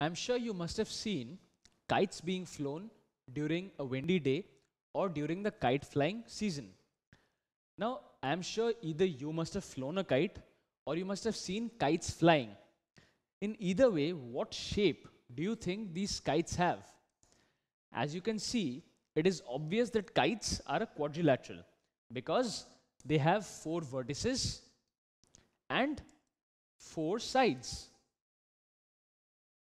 I'm sure you must have seen kites being flown during a windy day or during the kite flying season. Now, I'm sure either you must have flown a kite or you must have seen kites flying. In either way, what shape do you think these kites have? As you can see, it is obvious that kites are a quadrilateral because they have four vertices and four sides.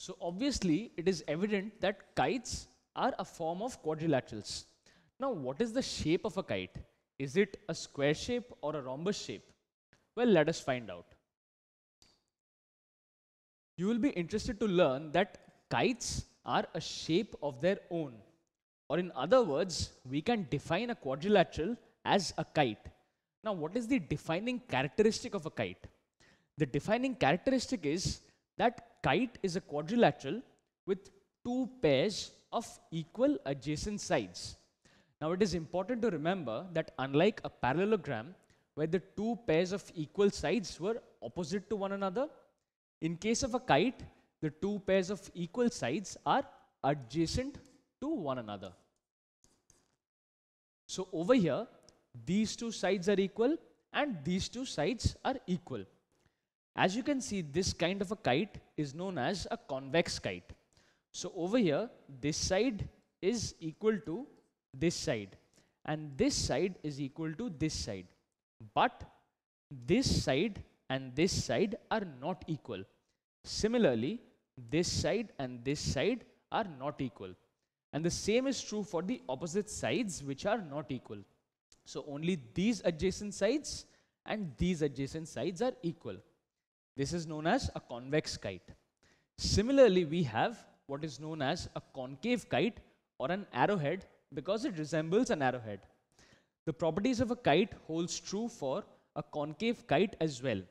So obviously, it is evident that kites are a form of quadrilaterals. Now, what is the shape of a kite? Is it a square shape or a rhombus shape? Well, let us find out. You will be interested to learn that kites are a shape of their own. Or in other words, we can define a quadrilateral as a kite. Now, what is the defining characteristic of a kite? The defining characteristic is that kite is a quadrilateral with two pairs of equal adjacent sides. Now it is important to remember that unlike a parallelogram where the two pairs of equal sides were opposite to one another, in case of a kite, the two pairs of equal sides are adjacent to one another. So over here, these two sides are equal and these two sides are equal. As you can see, this kind of a kite is known as a convex kite. So over here, this side is equal to this side and this side is equal to this side. But this side and this side are not equal. Similarly, this side and this side are not equal. And the same is true for the opposite sides which are not equal. So only these adjacent sides and these adjacent sides are equal. This is known as a convex kite. Similarly, we have what is known as a concave kite or an arrowhead because it resembles an arrowhead. The properties of a kite holds true for a concave kite as well.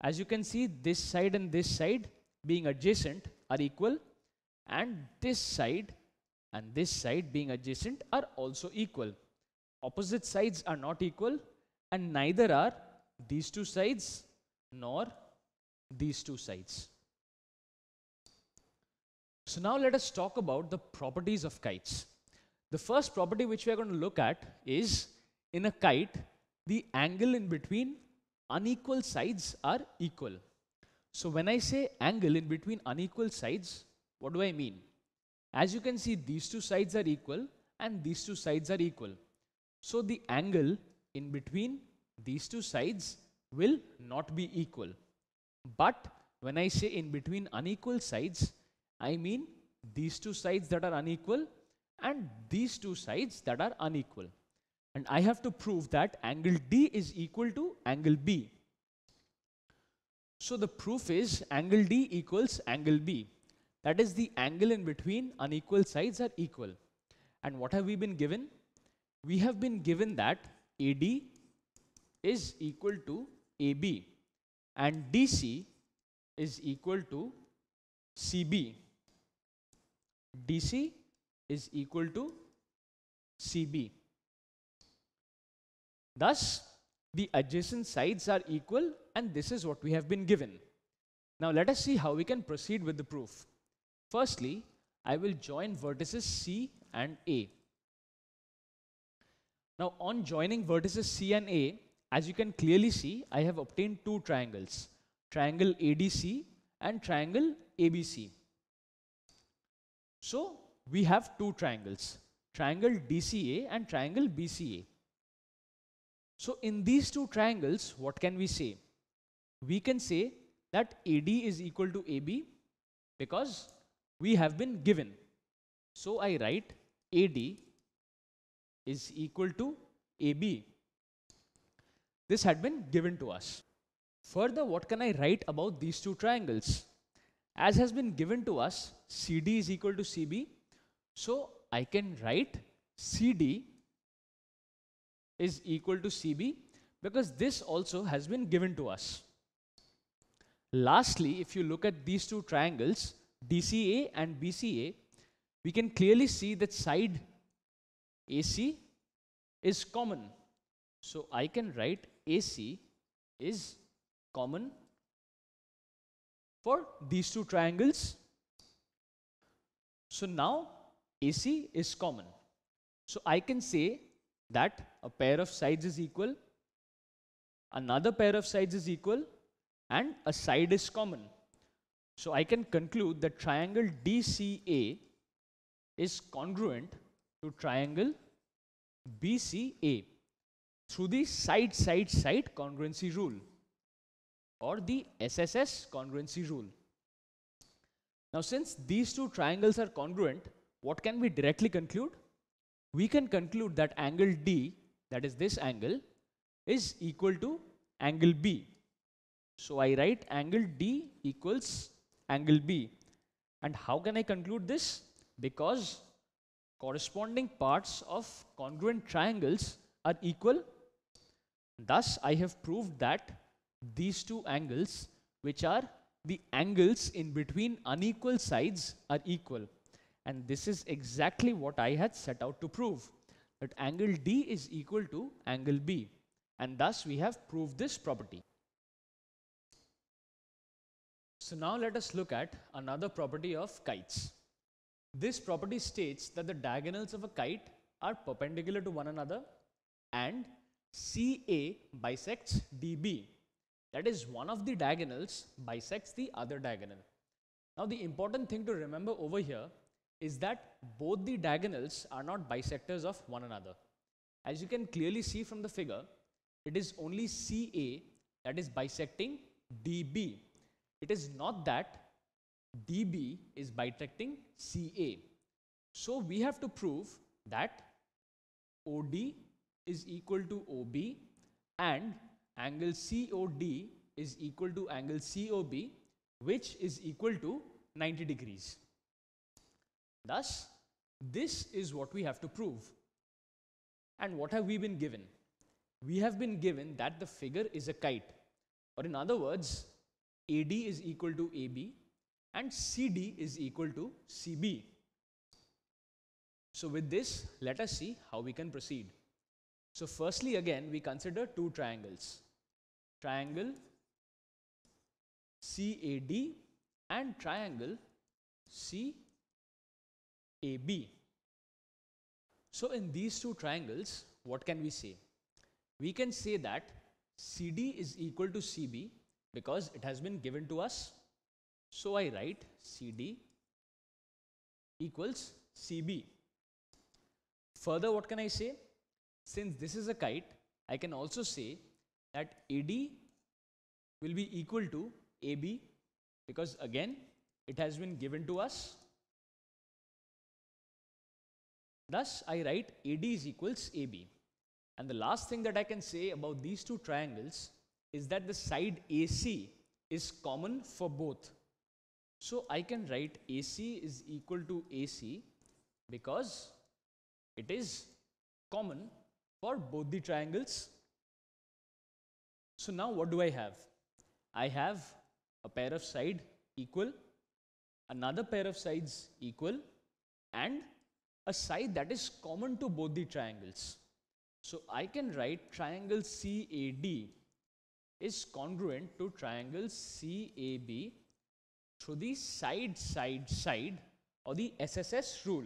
As you can see, this side and this side being adjacent are equal and this side and this side being adjacent are also equal. Opposite sides are not equal and neither are these two sides nor these two sides. So now let us talk about the properties of kites. The first property which we are going to look at is in a kite, the angle in between unequal sides are equal. So when I say angle in between unequal sides, what do I mean? As you can see, these two sides are equal and these two sides are equal. So the angle in between these two sides will not be equal. But when I say in between unequal sides, I mean these two sides that are unequal and these two sides that are unequal. And I have to prove that angle D is equal to angle B. So the proof is angle D equals angle B. That is the angle in between unequal sides are equal. And what have we been given? We have been given that AD is equal to AB and DC is equal to CB. DC is equal to CB. Thus, the adjacent sides are equal and this is what we have been given. Now let us see how we can proceed with the proof. Firstly, I will join vertices C and A. Now on joining vertices C and A, as you can clearly see, I have obtained two triangles, triangle ADC and triangle ABC. So we have two triangles, triangle DCA and triangle BCA. So in these two triangles, what can we say? We can say that AD is equal to AB because we have been given. So I write AD is equal to AB this had been given to us. Further, what can I write about these two triangles? As has been given to us, CD is equal to CB. So I can write CD is equal to CB because this also has been given to us. Lastly, if you look at these two triangles, DCA and BCA, we can clearly see that side AC is common. So I can write AC is common for these two triangles. So now AC is common. So I can say that a pair of sides is equal, another pair of sides is equal, and a side is common. So I can conclude that triangle DCA is congruent to triangle BCA through the side side side congruency rule or the SSS congruency rule. Now since these two triangles are congruent, what can we directly conclude? We can conclude that angle D, that is this angle, is equal to angle B. So I write angle D equals angle B. And how can I conclude this? Because corresponding parts of congruent triangles are equal Thus, I have proved that these two angles, which are the angles in between unequal sides, are equal. And this is exactly what I had set out to prove, that angle D is equal to angle B. And thus, we have proved this property. So now let us look at another property of kites. This property states that the diagonals of a kite are perpendicular to one another and CA bisects DB. That is one of the diagonals bisects the other diagonal. Now the important thing to remember over here is that both the diagonals are not bisectors of one another. As you can clearly see from the figure, it is only CA that is bisecting DB. It is not that DB is bisecting CA. So we have to prove that OD is equal to OB and angle COD is equal to angle COB which is equal to 90 degrees. Thus, this is what we have to prove. And what have we been given? We have been given that the figure is a kite or in other words, AD is equal to AB and CD is equal to CB. So with this, let us see how we can proceed. So firstly, again, we consider two triangles, triangle CAD and triangle CAB. So in these two triangles, what can we say? We can say that CD is equal to CB because it has been given to us. So I write CD equals CB. Further, what can I say? Since this is a kite, I can also say that AD will be equal to AB because again it has been given to us. Thus I write AD is equals AB. And the last thing that I can say about these two triangles is that the side AC is common for both. So I can write AC is equal to AC because it is common for both the triangles. So now what do I have? I have a pair of side equal, another pair of sides equal and a side that is common to both the triangles. So I can write triangle CAD is congruent to triangle CAB through the side side side or the SSS rule.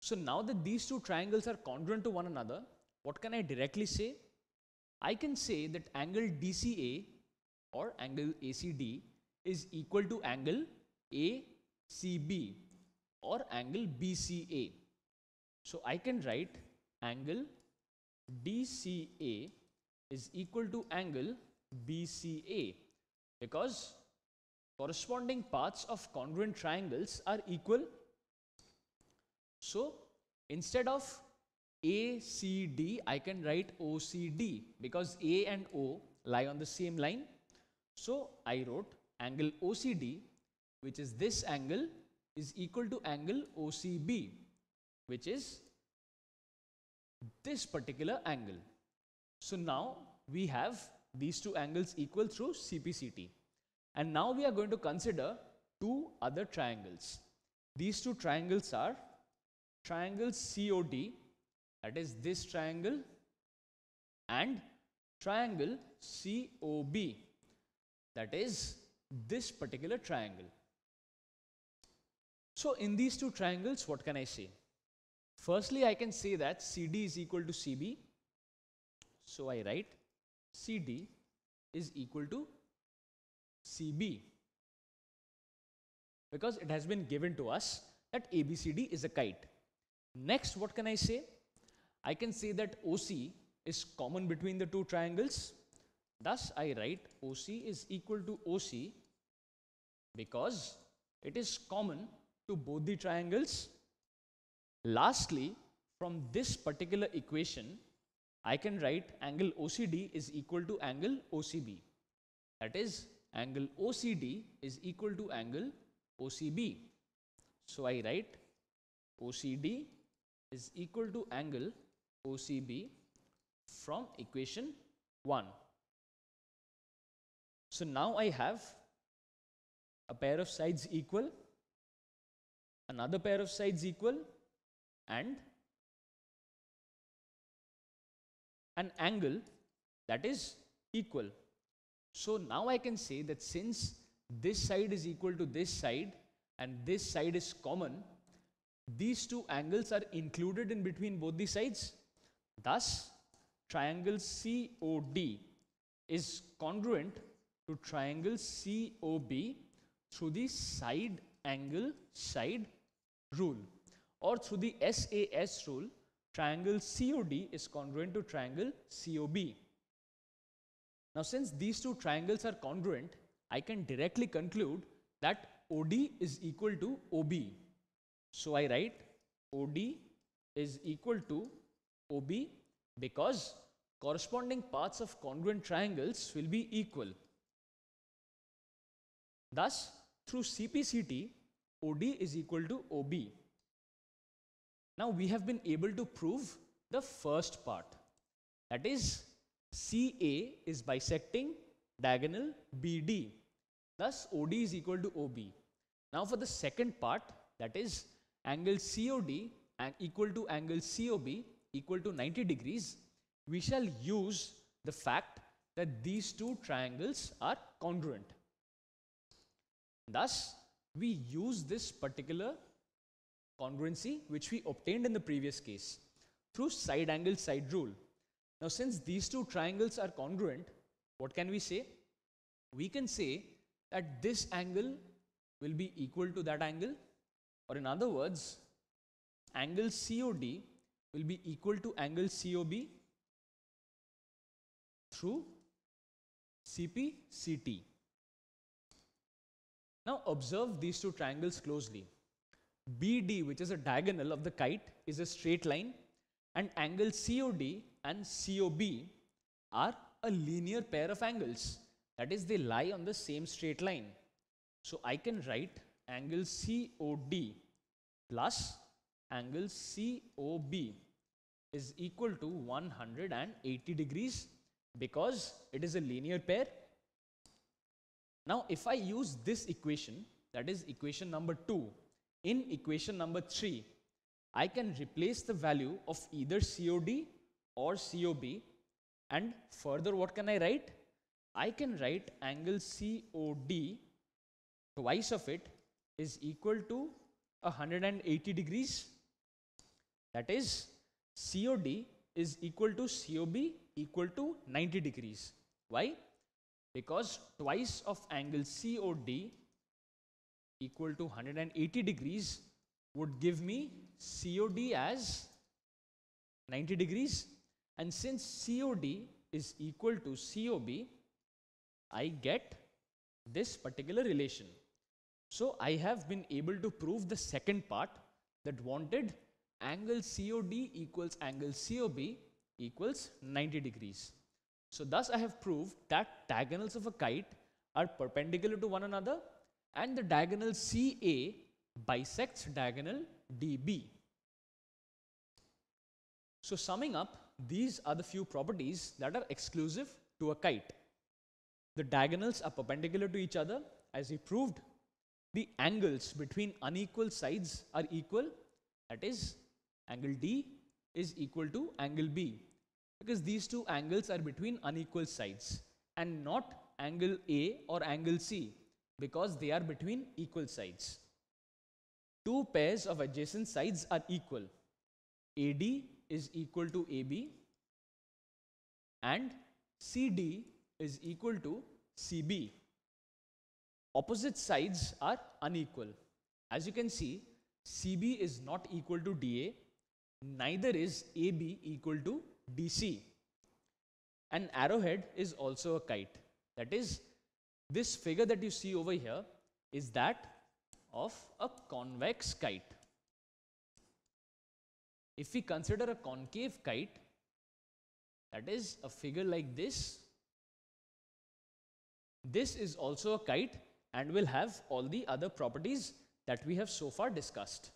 So now that these two triangles are congruent to one another, what can I directly say? I can say that angle DCA or angle ACD is equal to angle ACB or angle BCA. So I can write angle DCA is equal to angle BCA because corresponding parts of congruent triangles are equal so instead of A, C, D, I can write O, C, D because A and O lie on the same line. So I wrote angle OCD, which is this angle, is equal to angle OCB, which is this particular angle. So now we have these two angles equal through CPCT. And now we are going to consider two other triangles. These two triangles are triangle COD, that is this triangle and triangle COB, that is this particular triangle. So in these two triangles, what can I say? Firstly, I can say that CD is equal to CB. So I write CD is equal to CB because it has been given to us that ABCD is a kite. Next, what can I say? I can say that OC is common between the two triangles. Thus, I write OC is equal to OC because it is common to both the triangles. Lastly, from this particular equation, I can write angle OCD is equal to angle OCB. That is, angle OCD is equal to angle OCB. So I write OCD is equal to angle OCB from equation 1. So now I have a pair of sides equal, another pair of sides equal and an angle that is equal. So now I can say that since this side is equal to this side and this side is common, these two angles are included in between both the sides. Thus, triangle COD is congruent to triangle COB through the side angle side rule or through the SAS rule triangle COD is congruent to triangle COB. Now since these two triangles are congruent I can directly conclude that OD is equal to OB so I write OD is equal to OB because corresponding parts of congruent triangles will be equal. Thus, through CPCT, OD is equal to OB. Now we have been able to prove the first part. That is, CA is bisecting diagonal BD. Thus, OD is equal to OB. Now for the second part, that is angle COD and equal to angle COB equal to 90 degrees, we shall use the fact that these two triangles are congruent. Thus, we use this particular congruency which we obtained in the previous case through side angle side rule. Now, since these two triangles are congruent, what can we say? We can say that this angle will be equal to that angle or in other words, angle COD will be equal to angle COB through CPCT. Now observe these two triangles closely. BD, which is a diagonal of the kite, is a straight line and angle COD and COB are a linear pair of angles. That is, they lie on the same straight line. So I can write angle COD plus angle COB is equal to 180 degrees because it is a linear pair. Now, if I use this equation, that is equation number 2, in equation number 3, I can replace the value of either COD or COB and further what can I write? I can write angle COD twice of it is equal to 180 degrees. That is COD is equal to COB equal to 90 degrees. Why? Because twice of angle COD equal to 180 degrees would give me COD as 90 degrees and since COD is equal to COB, I get this particular relation. So I have been able to prove the second part that wanted angle COD equals angle COB equals 90 degrees. So thus I have proved that diagonals of a kite are perpendicular to one another and the diagonal CA bisects diagonal DB. So summing up, these are the few properties that are exclusive to a kite. The diagonals are perpendicular to each other as we proved the angles between unequal sides are equal, that is angle D is equal to angle B because these two angles are between unequal sides and not angle A or angle C because they are between equal sides. Two pairs of adjacent sides are equal. AD is equal to AB and CD is equal to CB opposite sides are unequal. As you can see, CB is not equal to DA, neither is AB equal to DC. An arrowhead is also a kite. That is, this figure that you see over here is that of a convex kite. If we consider a concave kite, that is a figure like this, this is also a kite and will have all the other properties that we have so far discussed.